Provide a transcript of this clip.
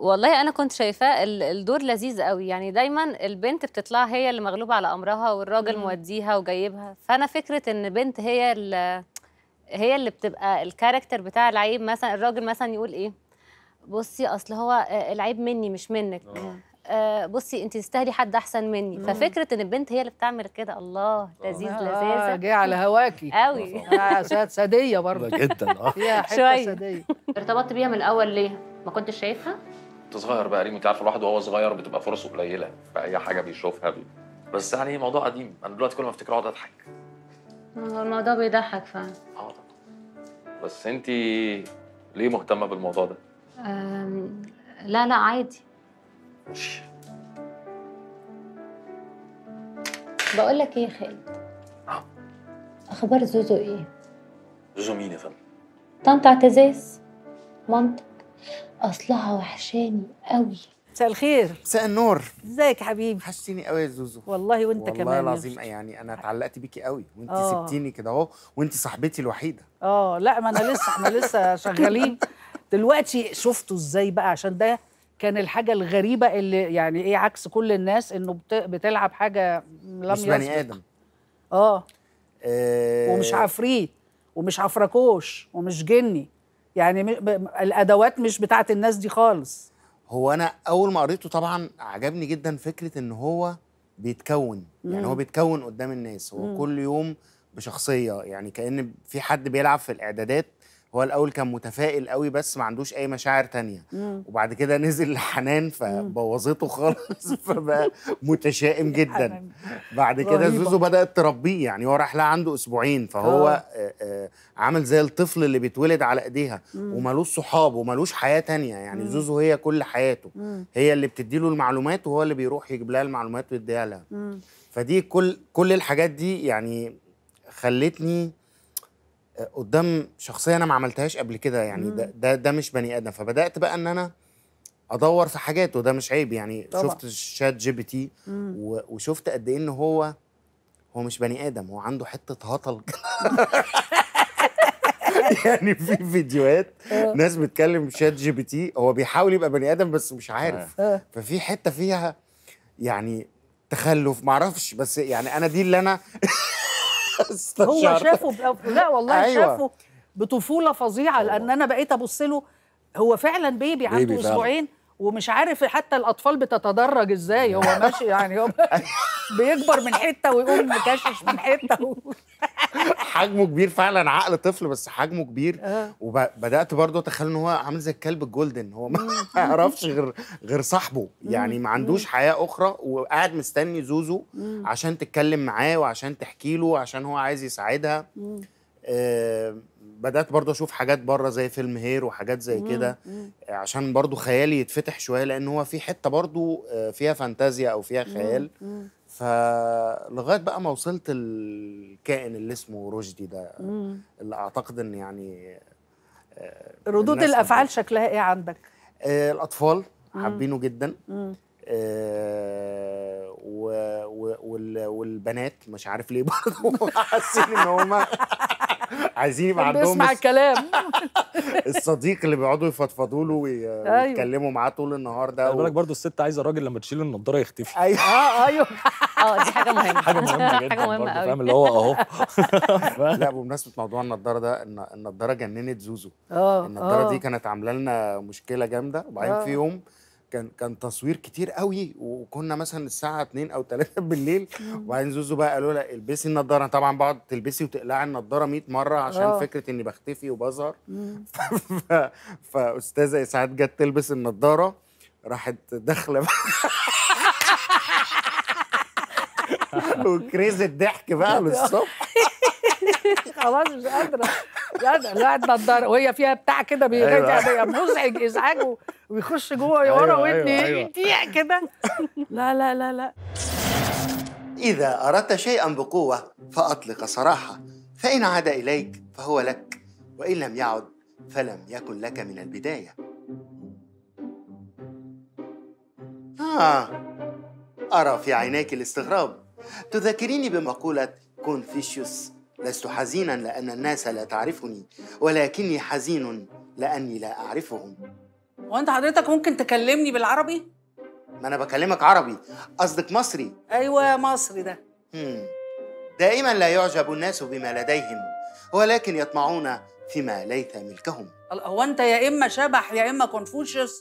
والله انا كنت شايفاه الدور لذيذ قوي يعني دايما البنت بتطلع هي اللي مغلوبه على امرها والراجل مم. موديها وجايبها فانا فكره ان بنت هي اللي هي اللي بتبقى الكاركتر بتاع العيب مثلا الراجل مثلا يقول ايه بصي اصل هو آه، العيب مني مش منك آه. آه بصي انت تستاهلي حد احسن مني مم. ففكره ان البنت هي اللي بتعمل كده الله لذيذ آه جه على هواكي قوي آه ساديه برضه جدا اه شويه ساديه ارتبطت بيها من الاول ليه ما كنتش شايفها كنت صغير بقى ريم انت عارف الواحد وهو صغير بتبقى فرصه قليله فاي حاجه بيشوفها بي. بس يعني موضوع قديم انا دلوقتي كل ما افتكره اقعد اضحك هو الموضوع بيضحك فعلا اه بس انت ليه مهتمه بالموضوع ده؟ أم... لا لا عادي بقول لك ايه يا خالد؟ آه. اخبار زوزو ايه؟ زوزو مين يا فندم؟ طنط اعتزاز مامتك اصلها وحشاني قوي مساء الخير مساء النور ازيك يا حبيبي وحشتيني قوي يا زوزو والله وانت والله كمان والله العظيم يعني انا اتعلقت بيكي قوي وانت أوه. سبتيني كده اهو وانت صاحبتي الوحيده اه لا ما انا لسه احنا لسه شغالين دلوقتي شفتوا ازاي بقى عشان ده كان الحاجه الغريبه اللي يعني ايه عكس كل الناس انه بتلعب حاجه لم مش بني ادم آه. آه. ومش عفريت ومش عفركوش ومش جني يعني الادوات مش بتاعت الناس دي خالص هو انا اول ما قريته طبعا عجبني جدا فكره ان هو بيتكون يعني هو بيتكون قدام الناس هو مم. كل يوم بشخصيه يعني كان في حد بيلعب في الاعدادات هو الاول كان متفائل قوي بس ما عندوش اي مشاعر تانية مم. وبعد كده نزل لحنان فبوظته خالص فبقى متشائم جدا بعد كده زوزو بدات تربيه يعني هو راح لها عنده اسبوعين فهو آه. آه،, آه، عامل زي الطفل اللي بيتولد على ايديها ومالوش صحاب ومالوش حياه تانية يعني مم. زوزو هي كل حياته مم. هي اللي بتديله المعلومات وهو اللي بيروح يجيب لها المعلومات ويديها لها مم. فدي كل كل الحاجات دي يعني خلتني قدام شخصيه انا ما عملتهاش قبل كده يعني ده, ده ده مش بني ادم فبدات بقى ان انا ادور في حاجات وده مش عيب يعني طبعا. شفت شات جي بي تي وشفت قد ايه ان هو هو مش بني ادم هو عنده حته هطل يعني في فيديوهات آه. ناس بتكلم شات جي بي تي هو بيحاول يبقى بني ادم بس مش عارف آه. آه. ففي حته فيها يعني تخلف معرفش بس يعني انا دي اللي انا هو شافه ب... لا والله أيوة. شافه بطفوله فظيعه لان انا بقيت ابص له هو فعلا بيبي عنده بيبي اسبوعين ومش عارف حتى الاطفال بتتدرج ازاي هو ماشي يعني هو أيوة. بيكبر من حته ويقوم مكشش من حته و... حجمه كبير فعلا عقل طفل بس حجمه كبير آه. وبدات برضه اتخيل ان هو عامل زي الكلب الجولدن هو ما يعرفش غير غير صاحبه يعني ما عندوش حياه اخرى وقاعد مستني زوزو عشان تتكلم معاه وعشان تحكي له عشان هو عايز يساعدها آه بدات برضه اشوف حاجات بره زي فيلم هير وحاجات زي كده عشان برضه خيالي يتفتح شويه لان هو في حته برضه آه، فيها فانتازيا او فيها خيال فلغايه بقى ما وصلت الكائن اللي اسمه رشدي ده اللي اعتقد ان يعني آه، ردود الافعال شكلها ايه عندك؟ آه، الاطفال حابينه جدا والبنات مش عارف ليه برضه حاسين ان هم عايزين يبقى عندهم بيسمع الكلام الصديق اللي بيقعدوا يفضفضوا له أيوه. ويتكلموا معاه طول النهار ده خلي بالك برضه الست عايزه الراجل لما تشيل النضاره يختفي ايوه اه ايوه اه دي حاجه مهمه حاجه مهمه جدا حاجه مهمه قوي فاهم اللي هو اهو لا بمناسبه موضوع النضاره ده النضاره جننت زوزو اه النضاره دي آه. كانت عامله لنا مشكله جامده وبعدين في آه. يوم كان كان تصوير كتير قوي وكنا مثلا الساعه 2 او 3 بالليل وبعدين زوزو بقى قالوا لها البسي النضاره طبعا بقعد تلبسي وتقلعي النضاره 100 مره عشان أوه. فكره اني بختفي وبظهر فاستاذه اسعاد جت تلبس النضاره راحت داخله وكريز الضحك بقى للصبح خلاص مش قادره لا لا وهي فيها بتاع كده بيرجع أيوة. مزعج ازعاجه ويخش جوه أيوة ورا أيوة، ودني يضيع أيوة. كده لا لا لا لا إذا أردت شيئا بقوة فأطلق صراحة فإن عاد إليك فهو لك وإن لم يعد فلم يكن لك من البداية آه أرى في عينيك الاستغراب تذكريني بمقولة كونفوشيوس لست حزينا لأن الناس لا تعرفني ولكني حزين لأني لا أعرفهم هو انت حضرتك ممكن تكلمني بالعربي؟ ما انا بكلمك عربي قصدك مصري ايوه مصري ده مم. دائما لا يعجب الناس بما لديهم ولكن يطمعون فيما ليس ملكهم هو انت يا اما شبح يا اما كونفوشيوس